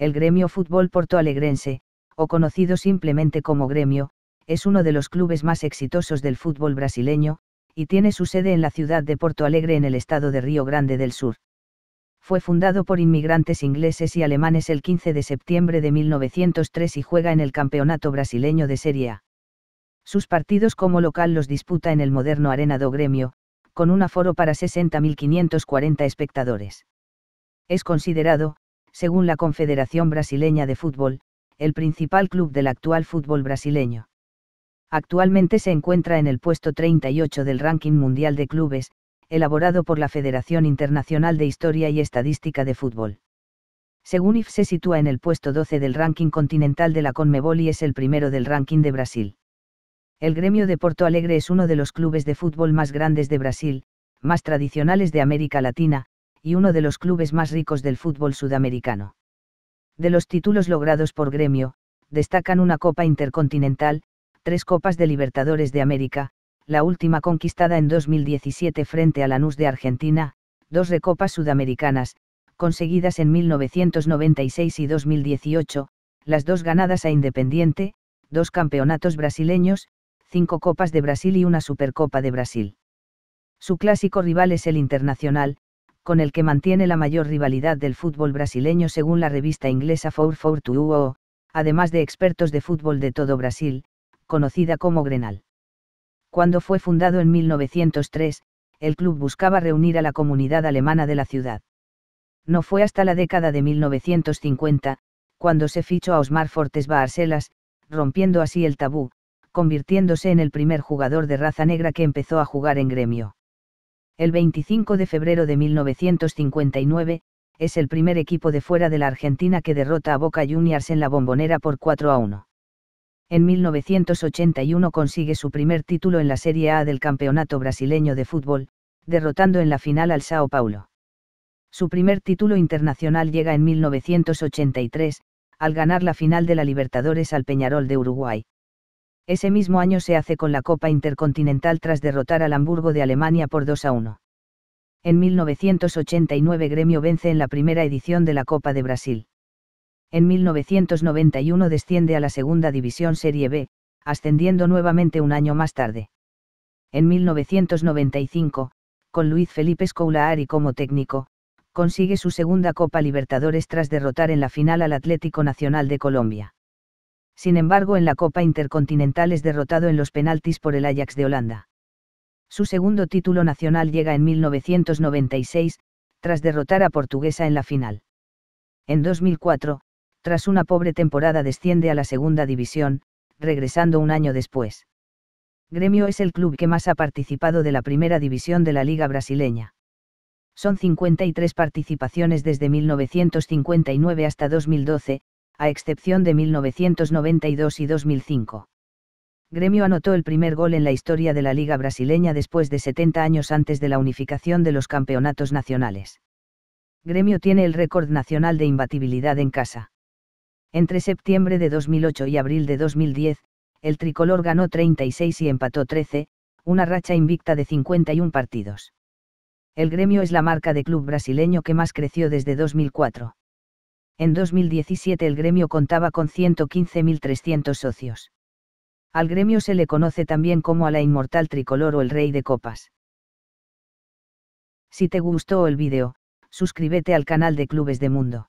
El gremio Fútbol Porto o conocido simplemente como gremio, es uno de los clubes más exitosos del fútbol brasileño, y tiene su sede en la ciudad de Porto Alegre en el estado de Río Grande del Sur fue fundado por inmigrantes ingleses y alemanes el 15 de septiembre de 1903 y juega en el Campeonato Brasileño de Serie A. Sus partidos como local los disputa en el moderno Arena do Gremio, con un aforo para 60.540 espectadores. Es considerado, según la Confederación Brasileña de Fútbol, el principal club del actual fútbol brasileño. Actualmente se encuentra en el puesto 38 del ranking mundial de clubes, elaborado por la Federación Internacional de Historia y Estadística de Fútbol. Según IF se sitúa en el puesto 12 del ranking continental de la Conmebol y es el primero del ranking de Brasil. El gremio de Porto Alegre es uno de los clubes de fútbol más grandes de Brasil, más tradicionales de América Latina, y uno de los clubes más ricos del fútbol sudamericano. De los títulos logrados por gremio, destacan una Copa Intercontinental, tres Copas de Libertadores de América, la última conquistada en 2017 frente a Lanús de Argentina, dos recopas sudamericanas, conseguidas en 1996 y 2018, las dos ganadas a Independiente, dos campeonatos brasileños, cinco copas de Brasil y una Supercopa de Brasil. Su clásico rival es el Internacional, con el que mantiene la mayor rivalidad del fútbol brasileño según la revista inglesa 442, además de expertos de fútbol de todo Brasil, conocida como Grenal. Cuando fue fundado en 1903, el club buscaba reunir a la comunidad alemana de la ciudad. No fue hasta la década de 1950, cuando se fichó a Osmar Fortes Barcelas, rompiendo así el tabú, convirtiéndose en el primer jugador de raza negra que empezó a jugar en gremio. El 25 de febrero de 1959, es el primer equipo de fuera de la Argentina que derrota a Boca Juniors en la bombonera por 4 a 1 en 1981 consigue su primer título en la Serie A del Campeonato Brasileño de Fútbol, derrotando en la final al Sao Paulo. Su primer título internacional llega en 1983, al ganar la final de la Libertadores al Peñarol de Uruguay. Ese mismo año se hace con la Copa Intercontinental tras derrotar al Hamburgo de Alemania por 2 a 1. En 1989 Gremio vence en la primera edición de la Copa de Brasil en 1991 desciende a la Segunda División Serie B, ascendiendo nuevamente un año más tarde. En 1995, con Luis Felipe Scolaari como técnico, consigue su segunda Copa Libertadores tras derrotar en la final al Atlético Nacional de Colombia. Sin embargo, en la Copa Intercontinental es derrotado en los penaltis por el Ajax de Holanda. Su segundo título nacional llega en 1996, tras derrotar a Portuguesa en la final. En 2004, tras una pobre temporada desciende a la segunda división, regresando un año después. Gremio es el club que más ha participado de la primera división de la Liga brasileña. Son 53 participaciones desde 1959 hasta 2012, a excepción de 1992 y 2005. Gremio anotó el primer gol en la historia de la Liga brasileña después de 70 años antes de la unificación de los campeonatos nacionales. Gremio tiene el récord nacional de imbatibilidad en casa. Entre septiembre de 2008 y abril de 2010, el tricolor ganó 36 y empató 13, una racha invicta de 51 partidos. El gremio es la marca de club brasileño que más creció desde 2004. En 2017 el gremio contaba con 115.300 socios. Al gremio se le conoce también como a la inmortal tricolor o el rey de copas. Si te gustó el vídeo, suscríbete al canal de Clubes de Mundo